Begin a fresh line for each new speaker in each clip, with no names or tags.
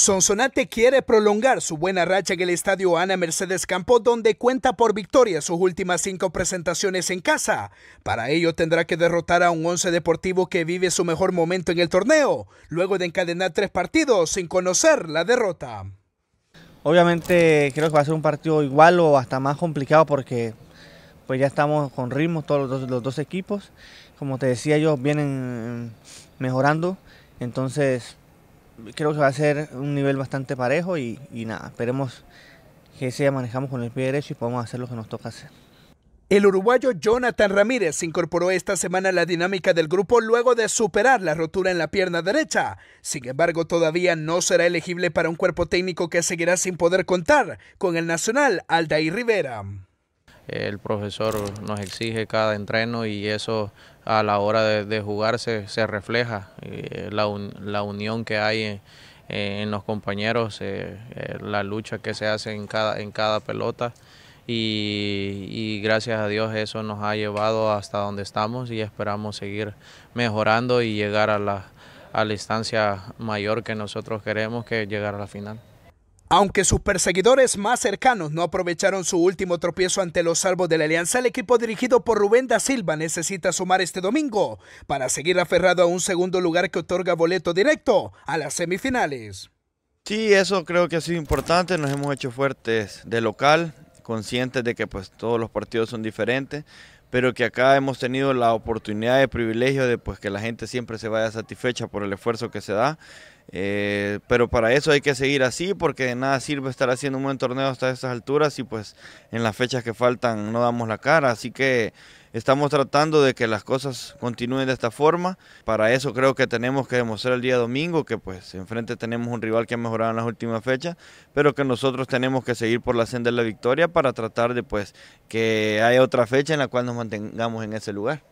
Sonsonate quiere prolongar su buena racha en el estadio Ana Mercedes Campo, donde cuenta por victoria sus últimas cinco presentaciones en casa. Para ello tendrá que derrotar a un once deportivo que vive su mejor momento en el torneo, luego de encadenar tres partidos sin conocer la derrota.
Obviamente creo que va a ser un partido igual o hasta más complicado porque pues ya estamos con ritmo todos los dos, los dos equipos. Como te decía, ellos vienen mm, mejorando, entonces creo que va a ser un nivel bastante parejo y, nada, esperemos que sea manejamos con el pie derecho y podamos hacer lo que nos toca hacer.
El uruguayo Jonathan Ramírez incorporó esta semana la dinámica del grupo luego de superar la rotura en la pierna derecha. Sin embargo, todavía no será elegible para un cuerpo técnico que seguirá sin poder contar con el nacional Alday Rivera
el profesor nos exige cada entreno y eso a la hora de, de jugar se, se refleja, eh, la, la, unión que hay en, los compañeros, eh, eh, la lucha que se hace en cada, en cada pelota y, y, gracias a Dios eso nos ha llevado hasta donde estamos y esperamos seguir mejorando y llegar a la, a la instancia mayor que nosotros queremos que llegar a la final.
Aunque sus perseguidores más cercanos no aprovecharon su último tropiezo ante los salvos de la Alianza, el equipo dirigido por Rubén da Silva necesita sumar este domingo para seguir aferrado a un segundo lugar que otorga boleto directo a las semifinales.
Sí, eso creo que ha sido importante, nos hemos hecho fuertes de local, conscientes de que pues todos los partidos son diferentes, pero que acá hemos tenido la oportunidad de privilegio de pues, que la gente siempre se vaya satisfecha por el esfuerzo que se da. Eh, pero para eso hay que seguir así porque de nada sirve estar haciendo un buen torneo hasta estas alturas y pues en las fechas que faltan no damos la cara. Así que Estamos tratando de que las cosas continúen de esta forma. Para eso creo que tenemos que demostrar el día domingo que pues enfrente tenemos un rival que ha mejorado en las últimas fechas, pero que nosotros tenemos que seguir por la senda de la victoria para tratar de pues que haya otra fecha en la cual nos mantengamos en ese lugar.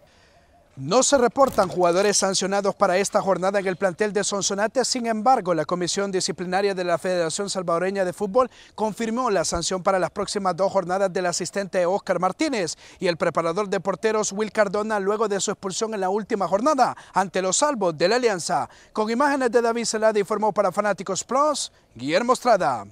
No se reportan jugadores sancionados para esta jornada en el plantel de Sonsonate, sin embargo, la Comisión Disciplinaria de la Federación Salvadoreña de Fútbol confirmó la sanción para las próximas dos jornadas del asistente Oscar Martínez y el preparador de porteros Will Cardona luego de su expulsión en la última jornada ante los salvos de la Alianza. Con imágenes de David Celada informó para Fanáticos Plus, Guillermo Estrada.